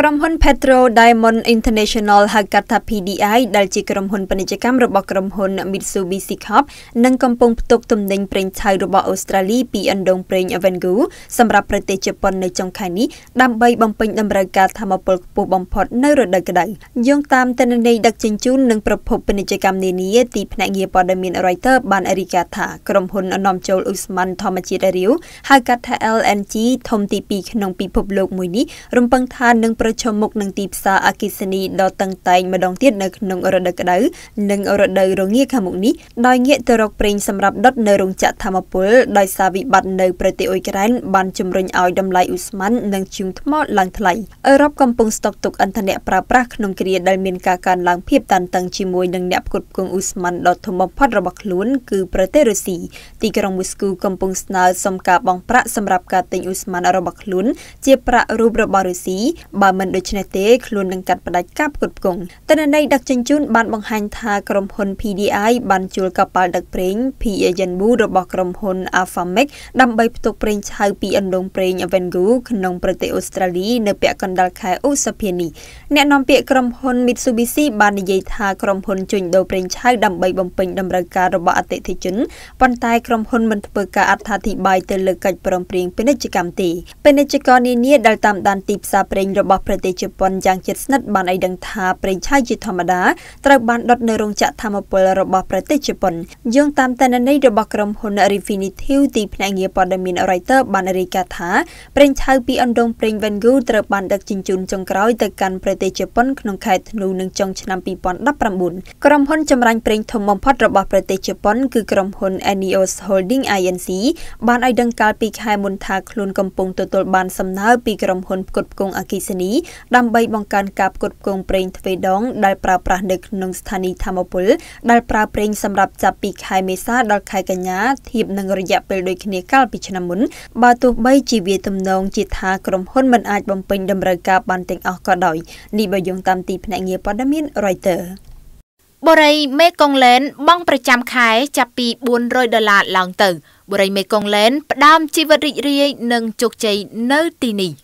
ក្រុមហ៊ុន Petro Diamond International ហៅកាត់ថា PDI ដែលជាក្រុមហ៊ុនពាណិជ្ជកម្មរបស់ក្រុមហ៊ុន Mitsubishi Corp និងកំពុងផ្ទុកទំនិញប្រេងឆៅរបស់អូស្ត្រាលីពីអណ្ដូងប្រេង Avengu សម្រាប់ប្រទេសជប៉ុននៅចុងខែនេះដើម្បីបំពេញតម្រូវការថាមពលខ្ពស់បំផុតនៅរដូវក្តៅយោងតាមទិន្នន័យដឹកជញ្ជូននិងប្រភពពាណិជ្ជកម្មនានាទីភ្នាក់ងារព័ត៌មាន Reuters បានរាយការណ៍ថាក្រុមហ៊ុននាំចូលឧស្ម័នធម្មជាតិរាវហៅកាត់ថា LNG ធំ ទី2ក្នុងពិភពលោកមួយនេះរំពឹងថានឹងប្រឈមមុខនឹងទីផ្សារអគិសនីដ៏តឹងតែងម្ដងទៀតនៅក្នុងរដូវក្តៅនិងរដូវរងាខាងមុខនេះដោយងាកទៅរកប្រេងសម្រាប់ដុតនៅរោងចក្រធម្មពលដោយសារវិបត្តិនៅប្រទេសអ៊ុយក្រែនបានជំរុញឲ្យតម្លៃឧស្ម័ននិងជាងថ្មឡើងថ្លៃអឺរ៉ុបកំពុងស្តុកទុកឥន្ធនៈប្រើប្រាស់ក្នុងគ្រាដែលមានការកើនឡើងភាពតានតឹងជាមួយនឹងអ្នកផ្គត់ផ្គង់ឧស្ម័នដ៏ធំបំផុតរបស់ខ្លួនគឺប្រទេសរុស្ស៊ីទីក្រុងមូស្គូកំពុងស្នើសុំការបង់ប្រាក់សម្រាប់ការទិញឧស្ម័នរបស់ខ្លួនជាប្រាក់រូបរបស់រុស្ស៊ីបើមិនដូច្នេះទេខ្លួននឹងកាត់ផ្ដាច់ការផ្គត់ផ្គង់ទិន្នន័យដឹកជញ្ជូនបានបង្ហាញថាក្រុមហ៊ុន PDI បានជួលកប៉ាល់ដឹកប្រេង PA Yanbu របស់ក្រុមហ៊ុន Afamec ដើម្បីផ្ទុកប្រេងឆៅពីអណ្ដូងប្រេង Avengu ក្នុងប្រទេសអូស្ត្រាលីនៅពាក់កណ្ដាលខែឧសភានេះអ្នកនាំពាក្យក្រុមហ៊ុន Mitsubishi បាននិយាយថាក្រុមហ៊ុនជួញដូរប្រេងឆៅដើម្បីបំពេញតម្រូវការរបស់អតិថិជនប៉ុន្តែក្រុមហ៊ុនមិនធ្វើការអត្ថាធិប្បាយទៅលើកិច្ចព្រមព្រៀងពាណិជ្ជកម្មទេពាណិជ្ជករនានាដែលតាមដានទីផ្សារប្រេងរបស់ប្រទេសជប៉ុនយ៉ាងជិតស្និទ្ធបានឲ្យដឹងថាប្រេងឆៅជាធម្មតាត្រូវបានដុតនៅរោងចក្រធម្មពលរបស់ប្រទេសជប៉ុនយោងតាមតនន័យរបស់ក្រុមហ៊ុន Refinitiv ទីភ្នាក់ងារព័ត៌មាន Reuters បានរាយការណ៍ថាប្រេងឆៅពីអណ្ដូងប្រេង Vengu ត្រូវបានដឹកជញ្ជូនចុងក្រោយទៅកាន់ប្រទេសជប៉ុនក្នុងខែធ្នូនឹងចុងឆ្នាំ2019ក្រុមហ៊ុនចម្រាញ់ប្រេងធំបំផុតរបស់ប្រទេសជប៉ុនគឺក្រុមហ៊ុន Eneos Holding Inc បានឲ្យដឹងកាលពីខែមុនថាខ្លួនកំពុងទទួលបានសំណើពីក្រុមហ៊ុនផ្គត់ផ្គង់អគ្គិសនីដើម្បីបង្កើនការផ្គត់ផ្គង់ប្រេងទ្វេដងដែលប្រើប្រាស់នៅក្នុងស្ថានីយ៍ធម្មពលដែលប្រើប្រេងសម្រាប់ចាប់ពីខែមេសាដល់ខែកញ្ញាធៀបនឹងរយៈពេលដូចគ្នាកាលពីឆ្នាំមុនបើទោះបីជាវាទំនងជាថាក្រុមហ៊ុនមិនអាចបំពេញតម្រូវការបានទាំងអស់ក៏ដោយនេះបើយោងតាមទីភ្នាក់ងារព័ត៌មាន Reuters បុរីមេកុងលែនបង់ប្រចាំខែចាប់ពី400ដុល្លារឡើងទៅបុរីមេកុងលែនផ្ដើមជីវិតរីករាយនិងជោគជ័យនៅទីនេះ